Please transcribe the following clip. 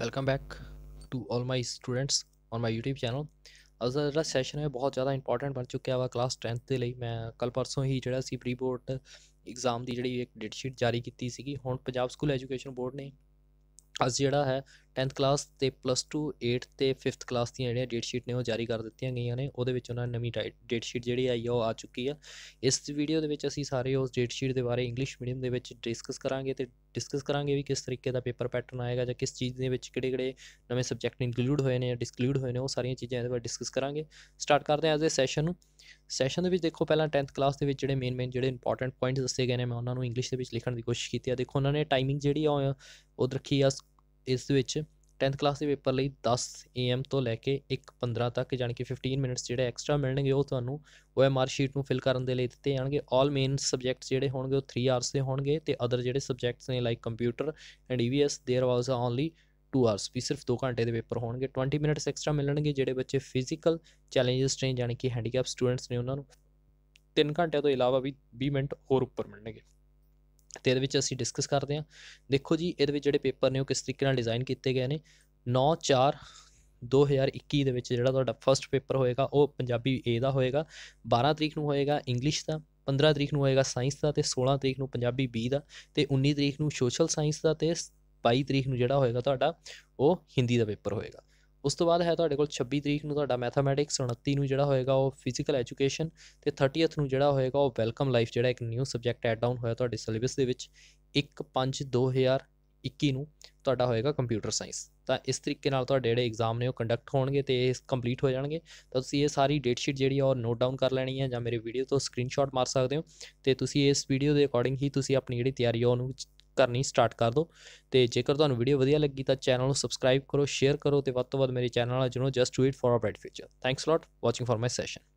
welcome back to all my students on my YouTube channel जो session है बहुत ज़्यादा इंपॉर्टेंट बन चुका वा क्लास टेंथ के लिए मैं कल परसों ही जोड़ा प्री बोर्ड एग्जाम की जी एक डेटशीट जारी की हूँ पाब स्कूल एजुकेशन बोर्ड ने ਅੱਜ ਜਿਹੜਾ ਹੈ 10th ਕਲਾਸ ਤੇ ਪਲੱਸ 2 8th ਤੇ 5th ਕਲਾਸ ਦੀਆਂ ਜਿਹੜੀਆਂ ਡੇਟ ਸ਼ੀਟ ਨੇ ਉਹ ਜਾਰੀ ਕਰ ਦਿੱਤੀਆਂ ਗਈਆਂ ਨੇ ਉਹਦੇ ਵਿੱਚ ਉਹਨਾਂ ਨੇ ਨਵੀਂ ਡੇਟ ਸ਼ੀਟ ਜਿਹੜੀ ਆਈ ਆ ਉਹ ਆ ਚੁੱਕੀ ਆ ਇਸ ਵੀਡੀਓ ਦੇ ਵਿੱਚ ਅਸੀਂ ਸਾਰੇ ਉਸ ਡੇਟ ਸ਼ੀਟ ਦੇ ਬਾਰੇ ਇੰਗਲਿਸ਼ ਮੀਡੀਅਮ ਦੇ ਵਿੱਚ ਡਿਸਕਸ ਕਰਾਂਗੇ ਤੇ ਡਿਸਕਸ ਕਰਾਂਗੇ ਵੀ ਕਿਸ ਤਰੀਕੇ ਦਾ ਪੇਪਰ ਪੈਟਰਨ ਆਏਗਾ ਜਾਂ ਕਿਸ ਚੀਜ਼ ਦੇ ਵਿੱਚ ਕਿਹੜੇ-ਕਿਹੜੇ ਨਵੇਂ ਸਬਜੈਕਟ ਇਨਕਲੂਡ ਹੋਏ ਨੇ ਜਾਂ ਡਿਸਕਲੂਡ ਹੋਏ ਨੇ ਉਹ ਸਾਰੀਆਂ ਚੀਜ਼ਾਂ ਇਹਦੇ ਬਾਰੇ ਡਿਸਕਸ ਕਰਾਂਗੇ ਸਟਾਰਟ ਕਰਦੇ ਹਾਂ ਅੱਜ ਦੇ ਸੈਸ਼ਨ ਨੂੰ ਸੈਸ਼ਨ ਦੇ ਵਿੱਚ ਦੇਖੋ ਪਹਿਲਾਂ 10th ਕਲਾਸ ਦੇ ਵਿੱਚ ਜਿਹੜੇ ਮੇਨ ਮੇਨ ਜਿਹੜੇ ਇੰਪੋਰਟੈਂਟ ਪੁਆਇੰਟਸ ਦੱਸੇ ਗਏ ਨੇ ਮੈਂ ਉਹਨਾਂ ਨੂੰ ਇੰਗਲਿਸ਼ ਦੇ ਵਿੱਚ ਲਿਖਣ ਦੀ ਕੋਸ਼ਿਸ਼ ਕੀਤੀ ਆ ਦੇਖੋ ਉਹਨਾਂ ਨੇ ਟਾਈਮਿੰਗ ਜਿਹੜੀ ਆ ਉਹ ਰੱਖੀ ਆ ਇਸ ਵਿੱਚ 10th ਕਲਾਸ ਦੇ ਪੇਪਰ ਲਈ 10 AM ਤੋਂ ਲੈ ਕੇ 1:15 ਤੱਕ ਯਾਨੀ ਕਿ 15 ਮਿੰਟਸ ਜਿਹੜੇ ਐਕਸਟਰਾ ਮਿਲਣਗੇ ਉਹ ਤੁਹਾਨੂੰ OMR ਸ਼ੀਟ ਨੂੰ ਫਿਲ ਕਰਨ ਦੇ ਲਈ ਦਿੱਤੇ ਜਾਣਗੇ ਆਲ ਮੇਨ ਸਬਜੈਕਟਸ ਜਿਹੜੇ ਹੋਣਗੇ ਉਹ 3 ਆਰਸ ਦੇ ਹੋਣਗੇ ਤੇ ਅਦਰ ਜਿਹੜੇ ਸਬਜੈਕਟਸ ਨੇ like computer and EVS there was only 2 hours ਵੀ ਸਿਰਫ 2 ਘੰਟੇ ਦੇ ਪੇਪਰ ਹੋਣਗੇ 20 ਮਿੰਟਸ ਐਕਸਟਰਾ ਮਿਲਣਗੇ ਜਿਹੜੇ ਬੱਚੇ ਫਿਜ਼ੀਕਲ ਚੈਲੰਜਸ ਟ੍ਰੇਨ ਯਾਨੀ ਕਿ ਹੈਂਡੀਕੈਪ ਸਟੂਡੈਂਟਸ ਨੇ ਉਹਨਾਂ ਨੂੰ 3 ਘੰਟਿਆਂ ਤੋਂ ਇਲਾਵਾ ਵੀ 20 ਮਿੰਟ ਹੋਰ ਉੱਪਰ ਮਿਲਣਗੇ ਤੇ ਇਹਦੇ ਵਿੱਚ ਅਸੀਂ ਡਿਸਕਸ ਕਰਦੇ ਹਾਂ ਦੇਖੋ ਜੀ ਇਹਦੇ ਵਿੱਚ ਜਿਹੜੇ ਪੇਪਰ ਨੇ ਉਹ ਕਿਸ ਤਰੀਕੇ ਨਾਲ ਡਿਜ਼ਾਈਨ ਕੀਤੇ ਗਏ ਨੇ 9 4 2021 ਦੇ ਵਿੱਚ ਜਿਹੜਾ ਤੁਹਾਡਾ ਫਰਸਟ ਪੇਪਰ ਹੋਏਗਾ ਉਹ ਪੰਜਾਬੀ A ਦਾ ਹੋਏਗਾ 12 ਤਰੀਕ ਨੂੰ ਹੋਏਗਾ ਇੰਗਲਿਸ਼ ਦਾ 15 ਤਰੀਕ ਨੂੰ ਹੋਏਗਾ ਸਾਇੰਸ ਦਾ ਤੇ 16 ਤਰੀਕ ਨੂੰ ਪੰਜਾਬੀ B ਦਾ ਤੇ 19 ਤਰੀਕ ਨੂੰ ਸੋਸ਼ਲ ਸਾਇੰਸ ਦਾ ਤੇ 22 ਤਰੀਕ ਨੂੰ ਜਿਹੜਾ ਹੋਏਗਾ ਤੁਹਾਡਾ ਉਹ ਹਿੰਦੀ ਦਾ ਪੇਪਰ ਹੋਏਗਾ ਉਸ ਤੋਂ ਬਾਅਦ ਹੈ ਤੁਹਾਡੇ ਕੋਲ 26 ਤਰੀਕ ਨੂੰ ਤੁਹਾਡਾ ਮੈਥਮੈਟਿਕਸ 29 ਨੂੰ ਜਿਹੜਾ ਹੋਏਗਾ ਉਹ ਫਿਜ਼ੀਕਲ ਐਜੂਕੇਸ਼ਨ ਤੇ 30th ਨੂੰ ਜਿਹੜਾ ਹੋਏਗਾ ਉਹ ਵੈਲਕਮ ਲਾਈਫ ਜਿਹੜਾ ਇੱਕ ਨਿਊ ਸਬਜੈਕਟ ਐਡ ਡਾਊਨ ਹੋਇਆ ਤੁਹਾਡੇ ਸਿਲੇਬਸ ਦੇ ਵਿੱਚ 1 5 2021 ਨੂੰ ਤੁਹਾਡਾ ਹੋਏਗਾ ਕੰਪਿਊਟਰ ਸਾਇੰਸ ਤਾਂ ਇਸ ਤਰੀਕੇ ਨਾਲ ਤੁਹਾਡੇ ਜਿਹੜੇ ਐਗਜ਼ਾਮ ਨੇ ਉਹ ਕੰਡਕਟ ਹੋਣਗੇ ਤੇ ਇਹ ਕੰਪਲੀਟ ਹੋ ਜਾਣਗੇ ਤਾਂ ਤੁਸੀਂ ਇਹ ਸਾਰੀ ਡੇਟ ਸ਼ੀਟ ਜਿਹੜੀ ਆ ਉਹ ਨੋਟ ਡਾਊਨ ਕਰ ਲੈਣੀ ਹੈ ਜਾਂ ਮੇਰੇ ਵੀਡੀਓ ਤੋਂ ਸਕਰੀਨਸ਼ਾਟ ਮਾਰ ਸਕਦੇ ਹੋ ਤੇ ਤੁਸੀਂ ਇਸ ਵੀਡੀਓ ਦੇ ਅਕੋਰਡਿੰਗ ਹੀ ਤੁਸੀਂ ਆਪਣੀ ਜਿਹੜੀ ਤਿਆਰੀ ਆ ਉਹਨੂੰ ਕਰਨੀ ਸਟਾਰਟ ਕਰ ਦਿਓ ਤੇ ਜੇਕਰ ਤੁਹਾਨੂੰ ਵੀਡੀਓ ਵਧੀਆ ਲੱਗੀ ਤਾਂ ਚੈਨਲ ਨੂੰ ਸਬਸਕ੍ਰਾਈਬ ਕਰੋ ਸ਼ੇਅਰ ਕਰੋ ਤੇ ਵੱਧ ਤੋਂ ਵੱਧ ਮੇਰੇ ਚੈਨਲ ਨਾਲ ਜੁੜੋ just do it for a bright future thanks lot watching for my session